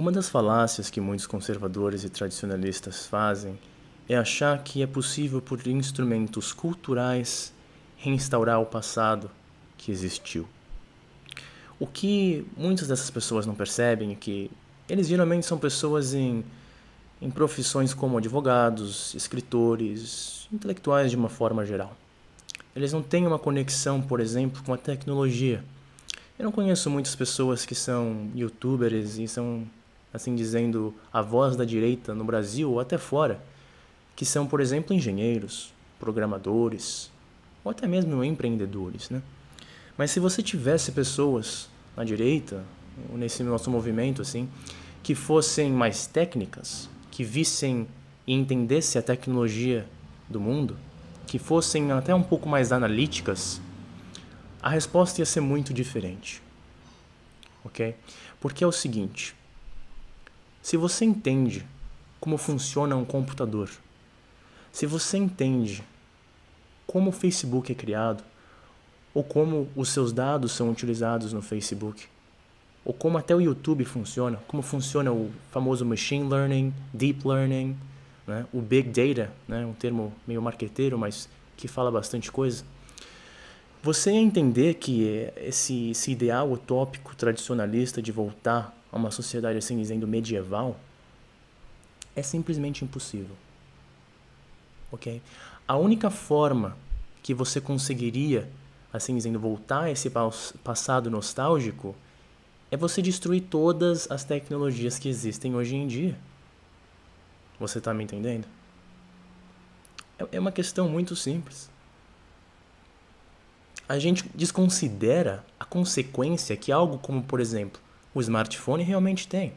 Uma das falácias que muitos conservadores e tradicionalistas fazem é achar que é possível, por instrumentos culturais, reinstaurar o passado que existiu. O que muitas dessas pessoas não percebem é que eles geralmente são pessoas em, em profissões como advogados, escritores, intelectuais de uma forma geral. Eles não têm uma conexão, por exemplo, com a tecnologia. Eu não conheço muitas pessoas que são youtubers e são assim dizendo, a voz da direita no Brasil ou até fora, que são, por exemplo, engenheiros, programadores ou até mesmo empreendedores, né? Mas se você tivesse pessoas na direita, nesse nosso movimento assim, que fossem mais técnicas, que vissem e entendessem a tecnologia do mundo, que fossem até um pouco mais analíticas, a resposta ia ser muito diferente. OK? Porque é o seguinte, se você entende como funciona um computador, se você entende como o Facebook é criado, ou como os seus dados são utilizados no Facebook, ou como até o YouTube funciona, como funciona o famoso machine learning, deep learning, né? o big data, né? um termo meio marqueteiro, mas que fala bastante coisa. Você entender que esse, esse ideal utópico tradicionalista de voltar a uma sociedade assim dizendo medieval é simplesmente impossível. OK? A única forma que você conseguiria assim dizendo voltar a esse passado nostálgico é você destruir todas as tecnologias que existem hoje em dia. Você está me entendendo? É, é uma questão muito simples. A gente desconsidera a consequência que algo como, por exemplo, o smartphone realmente tem.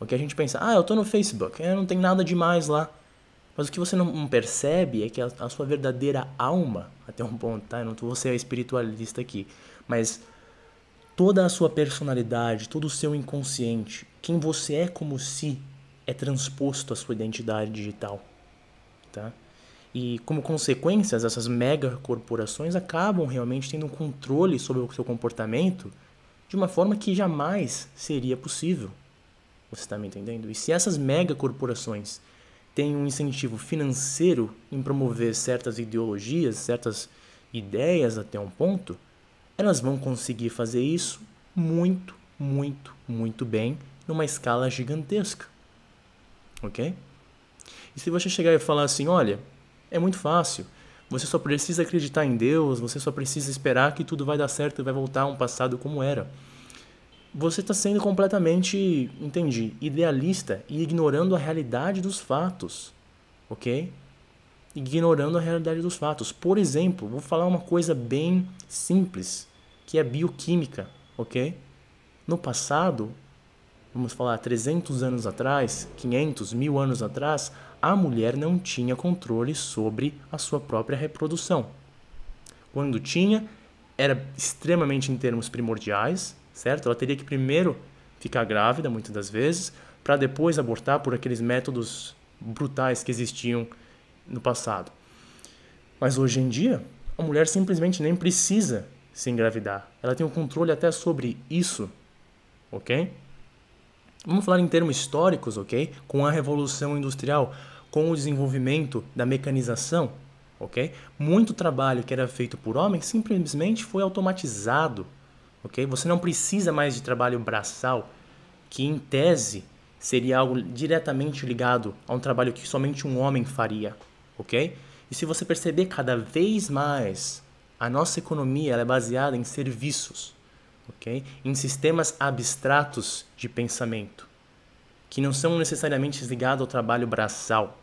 O que a gente pensa, ah, eu estou no Facebook, eu não tem nada demais lá. Mas o que você não percebe é que a, a sua verdadeira alma, até um ponto, tá? Eu não tô, você é espiritualista aqui, mas toda a sua personalidade, todo o seu inconsciente, quem você é como si, é transposto à sua identidade digital, tá? E como consequências, essas mega corporações acabam realmente tendo um controle sobre o seu comportamento de uma forma que jamais seria possível. Você está me entendendo? E se essas megacorporações têm um incentivo financeiro em promover certas ideologias, certas ideias até um ponto, elas vão conseguir fazer isso muito, muito, muito bem numa escala gigantesca. Ok? E se você chegar e falar assim, olha, é muito fácil, você só precisa acreditar em Deus, você só precisa esperar que tudo vai dar certo e vai voltar a um passado como era. Você está sendo completamente, entendi, idealista e ignorando a realidade dos fatos, ok? Ignorando a realidade dos fatos. Por exemplo, vou falar uma coisa bem simples, que é bioquímica, ok? No passado, vamos falar, 300 anos atrás, 500, mil anos atrás, a mulher não tinha controle sobre a sua própria reprodução. Quando tinha, era extremamente em termos primordiais, certo? Ela teria que primeiro ficar grávida, muitas das vezes, para depois abortar por aqueles métodos brutais que existiam no passado. Mas hoje em dia, a mulher simplesmente nem precisa se engravidar. Ela tem o um controle até sobre isso, ok? Vamos falar em termos históricos, ok? Com a Revolução Industrial, com o desenvolvimento da mecanização, ok? Muito trabalho que era feito por homens simplesmente foi automatizado, ok? Você não precisa mais de trabalho braçal, que em tese seria algo diretamente ligado a um trabalho que somente um homem faria, ok? E se você perceber cada vez mais, a nossa economia é baseada em serviços em sistemas abstratos de pensamento, que não são necessariamente ligados ao trabalho braçal.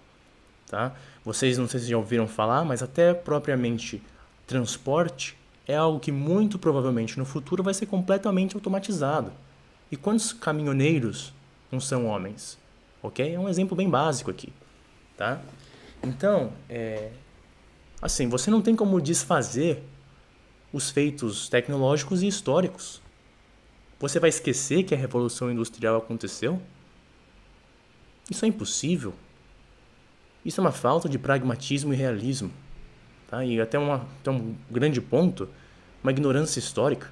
Tá? Vocês não sei se já ouviram falar, mas até propriamente transporte é algo que muito provavelmente no futuro vai ser completamente automatizado. E quantos caminhoneiros não são homens? Ok? É um exemplo bem básico aqui, tá? Então, é... assim, você não tem como desfazer os feitos tecnológicos e históricos. Você vai esquecer que a Revolução Industrial aconteceu? Isso é impossível. Isso é uma falta de pragmatismo e realismo. Tá? E até, uma, até um grande ponto, uma ignorância histórica.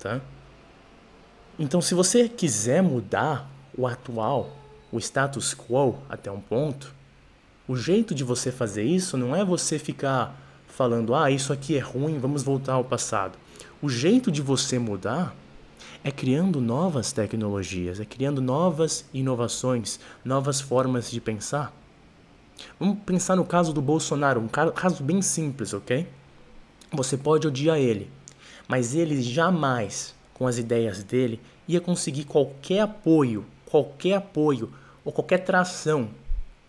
Tá? Então, se você quiser mudar o atual, o status quo até um ponto, o jeito de você fazer isso não é você ficar falando: ah, isso aqui é ruim, vamos voltar ao passado. O jeito de você mudar é criando novas tecnologias, é criando novas inovações, novas formas de pensar. Vamos pensar no caso do Bolsonaro, um caso bem simples, ok? Você pode odiar ele, mas ele jamais, com as ideias dele, ia conseguir qualquer apoio, qualquer apoio ou qualquer tração,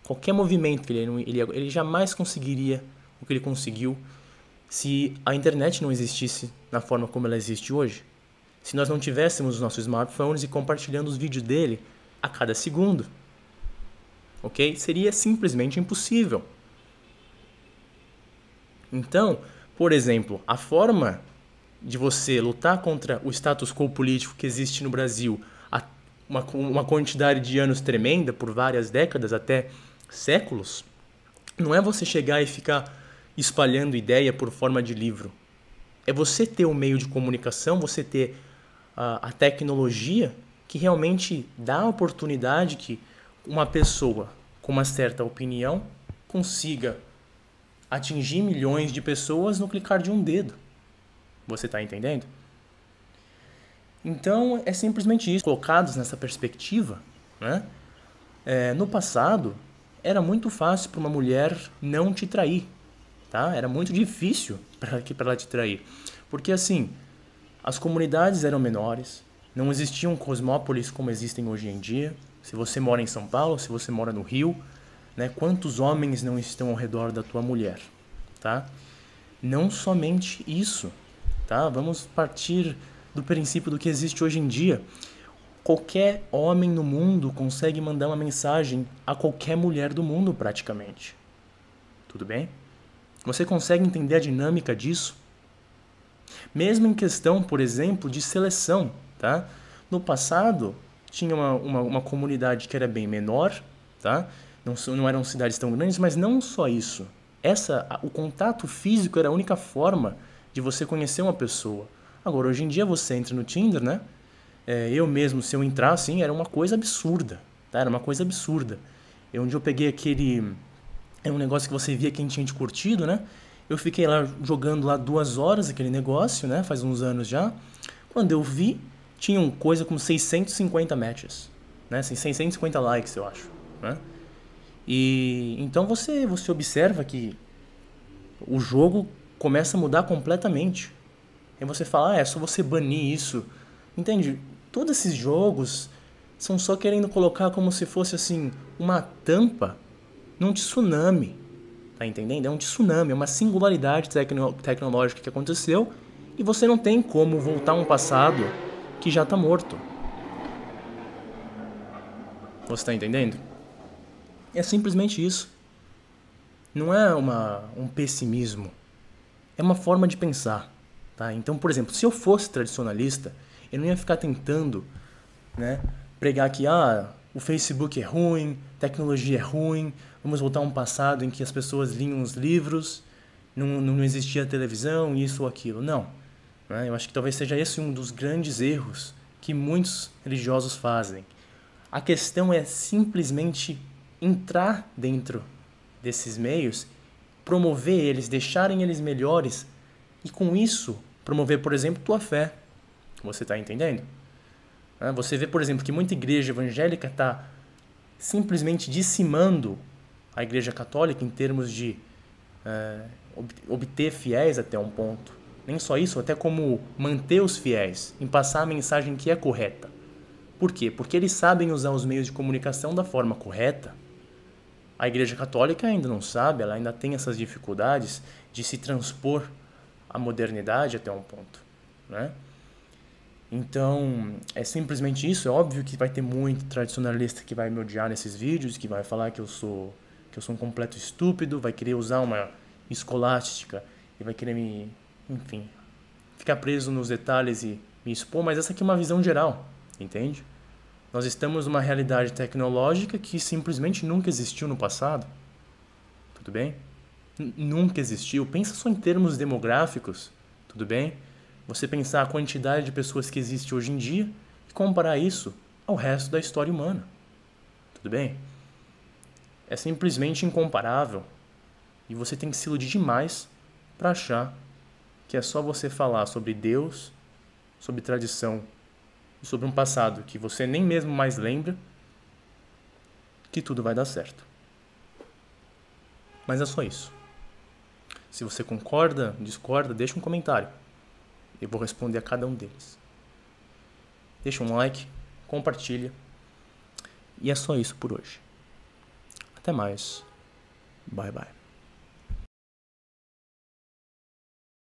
qualquer movimento que ele, ele, ele jamais conseguiria que ele conseguiu se a internet não existisse na forma como ela existe hoje. Se nós não tivéssemos os nossos smartphones e compartilhando os vídeos dele a cada segundo. Ok? Seria simplesmente impossível. Então, por exemplo, a forma de você lutar contra o status quo político que existe no Brasil há uma, uma quantidade de anos tremenda, por várias décadas, até séculos, não é você chegar e ficar espalhando ideia por forma de livro. É você ter o um meio de comunicação, você ter a, a tecnologia que realmente dá a oportunidade que uma pessoa com uma certa opinião consiga atingir milhões de pessoas no clicar de um dedo. Você está entendendo? Então é simplesmente isso. Colocados nessa perspectiva, né? É, no passado era muito fácil para uma mulher não te trair tá? Era muito difícil para que para ela te trair, porque assim as comunidades eram menores, não existiam cosmópolis como existem hoje em dia. Se você mora em São Paulo, se você mora no Rio, né? Quantos homens não estão ao redor da tua mulher, tá? Não somente isso, tá? Vamos partir do princípio do que existe hoje em dia. Qualquer homem no mundo consegue mandar uma mensagem a qualquer mulher do mundo, praticamente. Tudo bem? Você consegue entender a dinâmica disso? Mesmo em questão, por exemplo, de seleção, tá? No passado, tinha uma, uma, uma comunidade que era bem menor, tá? Não, não eram cidades tão grandes, mas não só isso. Essa, o contato físico era a única forma de você conhecer uma pessoa. Agora, hoje em dia você entra no Tinder, né? É, eu mesmo, se eu entrar assim, era uma coisa absurda, tá? Era uma coisa absurda. Eu, é onde eu peguei aquele era um negócio que você via quem tinha te curtido, né? Eu fiquei lá jogando lá duas horas aquele negócio, né? Faz uns anos já. Quando eu vi, tinham coisa como 650 matches, né? Assim, 650 likes, eu acho, né? E então você você observa que o jogo começa a mudar completamente. E é você fala, ah, é só você banir isso. Entende? Todos esses jogos são só querendo colocar como se fosse assim uma tampa num tsunami. Tá entendendo? É um tsunami, é uma singularidade tecno tecnológica que aconteceu e você não tem como voltar um passado que já está morto. Você está entendendo? É simplesmente isso. Não é uma, um pessimismo. É uma forma de pensar. Tá? Então, por exemplo, se eu fosse tradicionalista, eu não ia ficar tentando né, pregar que ah, o Facebook é ruim, tecnologia é ruim, Vamos voltar a um passado em que as pessoas liam os livros, não, não existia televisão, isso ou aquilo. Não. Né? Eu acho que talvez seja esse um dos grandes erros que muitos religiosos fazem. A questão é simplesmente entrar dentro desses meios, promover eles, deixarem eles melhores e com isso promover, por exemplo, tua fé. Você está entendendo? Né? Você vê, por exemplo, que muita igreja evangélica está simplesmente dissimando a Igreja Católica em termos de é, obter fiéis até um ponto. Nem só isso, até como manter os fiéis, em passar a mensagem que é correta. Por quê? Porque eles sabem usar os meios de comunicação da forma correta. A Igreja Católica ainda não sabe, ela ainda tem essas dificuldades de se transpor à modernidade até um ponto, né? Então, é simplesmente isso. É óbvio que vai ter muito tradicionalista que vai me odiar nesses vídeos, que vai falar que eu sou que eu sou um completo estúpido, vai querer usar uma escolástica e vai querer me, enfim, ficar preso nos detalhes e me expor, mas essa aqui é uma visão geral, entende? Nós estamos numa realidade tecnológica que simplesmente nunca existiu no passado. Tudo bem? nunca existiu. Pensa só em termos demográficos, tudo bem? Você pensar a quantidade de pessoas que existe hoje em dia e comparar isso ao resto da história humana. Tudo bem? é simplesmente incomparável. E você tem que se iludir demais para achar que é só você falar sobre Deus, sobre tradição e sobre um passado que você nem mesmo mais lembra que tudo vai dar certo. Mas é só isso. Se você concorda, discorda, deixa um comentário. Eu vou responder a cada um deles. Deixa um like, compartilha. E é só isso por hoje. Até mais. Bye bye.